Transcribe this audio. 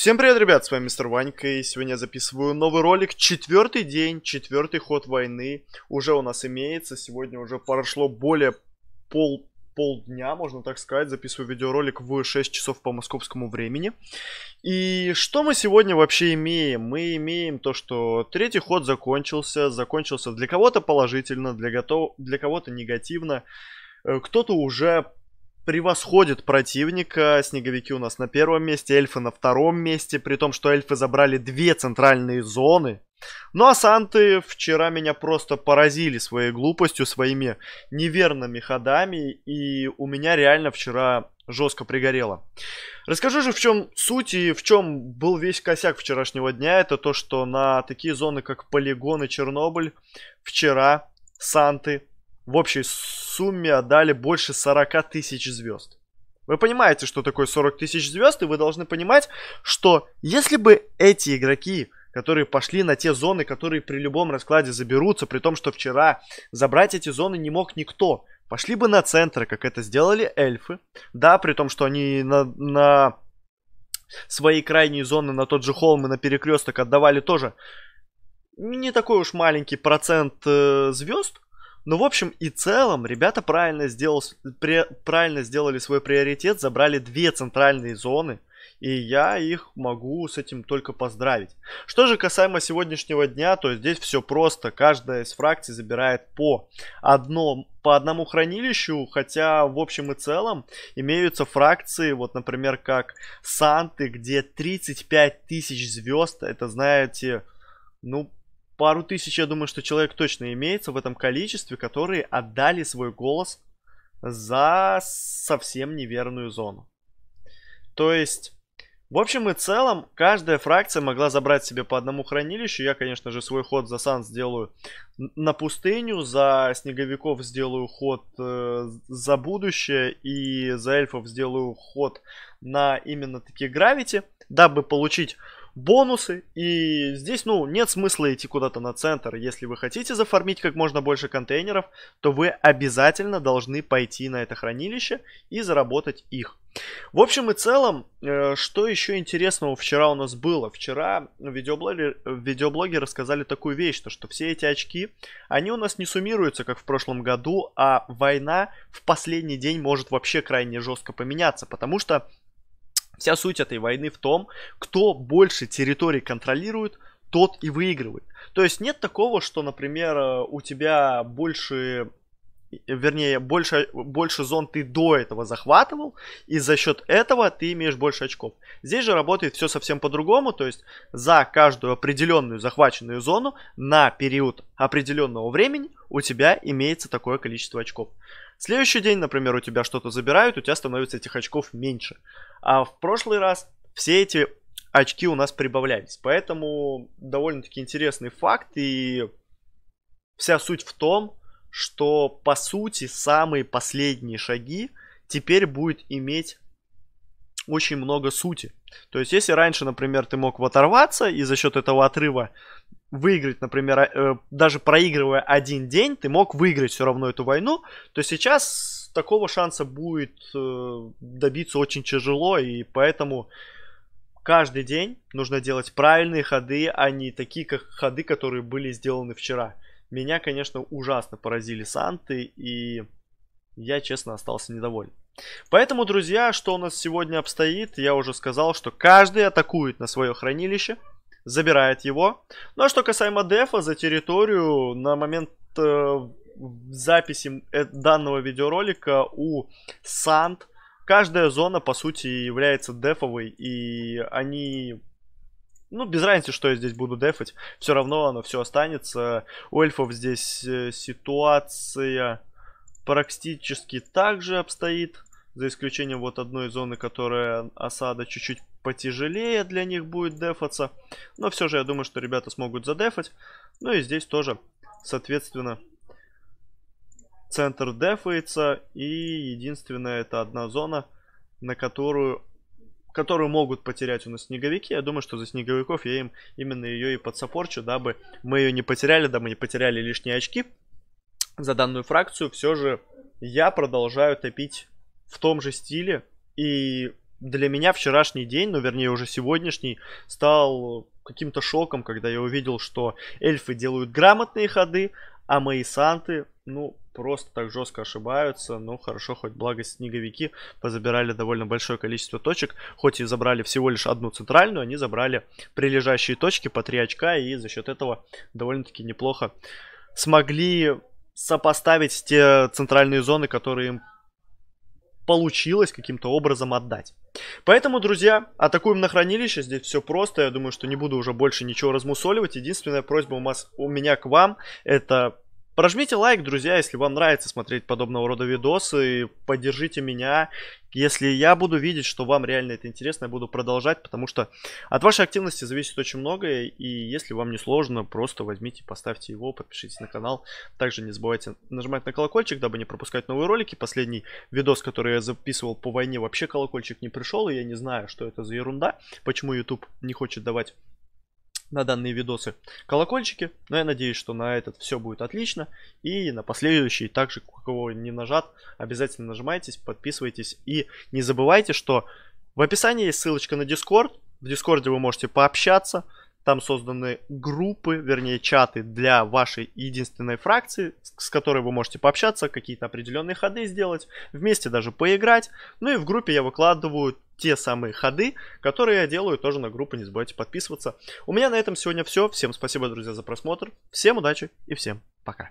Всем привет, ребят, с вами мистер Ванька, и сегодня я записываю новый ролик, четвертый день, четвертый ход войны уже у нас имеется, сегодня уже прошло более пол, полдня, можно так сказать, записываю видеоролик в 6 часов по московскому времени. И что мы сегодня вообще имеем? Мы имеем то, что третий ход закончился, закончился для кого-то положительно, для, готов... для кого-то негативно, э, кто-то уже превосходит противника. Снеговики у нас на первом месте, эльфы на втором месте, при том, что эльфы забрали две центральные зоны. Ну а санты вчера меня просто поразили своей глупостью, своими неверными ходами, и у меня реально вчера жестко пригорело. Расскажу же, в чем суть и в чем был весь косяк вчерашнего дня. Это то, что на такие зоны, как Полигон и Чернобыль, вчера санты в общей сумме отдали больше 40 тысяч звезд. Вы понимаете, что такое 40 тысяч звезд, и вы должны понимать, что если бы эти игроки, которые пошли на те зоны, которые при любом раскладе заберутся, при том, что вчера забрать эти зоны не мог никто, пошли бы на центры, как это сделали эльфы, да, при том, что они на, на свои крайние зоны на тот же холм и на перекресток отдавали тоже не такой уж маленький процент э, звезд, ну, в общем и целом, ребята правильно, сделал, при, правильно сделали свой приоритет, забрали две центральные зоны, и я их могу с этим только поздравить. Что же касаемо сегодняшнего дня, то здесь все просто. Каждая из фракций забирает по, одно, по одному хранилищу, хотя в общем и целом имеются фракции, вот, например, как Санты, где 35 тысяч звезд, это, знаете, ну, пару тысяч, я думаю, что человек точно имеется в этом количестве, которые отдали свой голос за совсем неверную зону. То есть, в общем и целом, каждая фракция могла забрать себе по одному хранилищу. Я, конечно же, свой ход за сан сделаю на пустыню, за снеговиков сделаю ход э, за будущее и за эльфов сделаю ход на именно такие гравити, дабы получить бонусы. И здесь, ну, нет смысла идти куда-то на центр. Если вы хотите зафармить как можно больше контейнеров, то вы обязательно должны пойти на это хранилище и заработать их. В общем и целом, э, что еще интересного вчера у нас было? Вчера видеоблоги, видеоблоги рассказали такую вещь, то, что все эти очки, они у нас не суммируются, как в прошлом году, а война в последний день может вообще крайне жестко поменяться, потому что Вся суть этой войны в том, кто больше территорий контролирует, тот и выигрывает. То есть нет такого, что, например, э, у тебя больше Э, вернее, больше, больше зон ты до этого захватывал, и за счет этого ты имеешь больше очков. Здесь же работает все совсем по-другому, то есть за каждую определенную захваченную зону на период определенного времени у тебя имеется такое количество очков. Следующий день, например, у тебя что-то забирают, у тебя становится этих очков меньше. А в прошлый раз все эти очки у нас прибавлялись. Поэтому довольно-таки интересный факт и вся суть в том, что по сути самые последние шаги теперь будет иметь очень много сути. То есть, если раньше, например, ты мог вот оторваться и за счет этого отрыва выиграть, например, э, даже проигрывая один день, ты мог выиграть все равно эту войну, то сейчас такого шанса будет э, добиться очень тяжело, и поэтому каждый день нужно делать правильные ходы, а не такие как ходы, которые были сделаны вчера. Меня, конечно, ужасно поразили Санты, и я, честно, остался недоволен. Поэтому, друзья, что у нас сегодня обстоит, я уже сказал, что каждый атакует на свое хранилище, забирает его. Ну а что касаемо дефа за территорию, на момент э, записи э, данного видеоролика у Сант каждая зона, по сути, является дефовой, и они ну, без разницы, что я здесь буду дефать. Все равно оно все останется. У эльфов здесь э, ситуация практически так же обстоит. За исключением вот одной зоны, которая осада чуть-чуть потяжелее для них будет дефаться. Но все же я думаю, что ребята смогут задефать. Ну и здесь тоже, соответственно, центр дефается. И единственная это одна зона, на которую которую могут потерять у нас снеговики. Я думаю, что за снеговиков я им именно ее и подсопорчу, дабы мы ее не потеряли, дабы не потеряли лишние очки. За данную фракцию все же я продолжаю топить в том же стиле. И для меня вчерашний день, ну вернее уже сегодняшний, стал каким-то шоком, когда я увидел, что эльфы делают грамотные ходы, а мои санты ну, просто так жестко ошибаются. Ну, хорошо, хоть благо снеговики позабирали довольно большое количество точек. Хоть и забрали всего лишь одну центральную, они забрали прилежащие точки по 3 очка. И за счет этого довольно-таки неплохо смогли сопоставить те центральные зоны, которые им получилось каким-то образом отдать. Поэтому, друзья, атакуем на хранилище. Здесь все просто. Я думаю, что не буду уже больше ничего размусоливать. Единственная просьба у, нас, у меня к вам это Прожмите лайк, друзья, если вам нравится смотреть подобного рода видосы. И поддержите меня. Если я буду видеть, что вам реально это интересно, я буду продолжать, потому что от вашей активности зависит очень многое. И если вам не сложно, просто возьмите, поставьте его, подпишитесь на канал. Также не забывайте нажимать на колокольчик, дабы не пропускать новые ролики. Последний видос, который я записывал по войне, вообще колокольчик не пришел, и я не знаю, что это за ерунда, почему YouTube не хочет давать на данные видосы колокольчики. Но я надеюсь, что на этот все будет отлично. И на последующие также, у кого не нажат, обязательно нажимайтесь, подписывайтесь. И не забывайте, что в описании есть ссылочка на Discord. В Дискорде вы можете пообщаться. Там созданы группы, вернее чаты для вашей единственной фракции, с которой вы можете пообщаться, какие-то определенные ходы сделать, вместе даже поиграть. Ну и в группе я выкладываю те самые ходы, которые я делаю тоже на группу, не забывайте подписываться. У меня на этом сегодня все. Всем спасибо, друзья, за просмотр. Всем удачи и всем пока.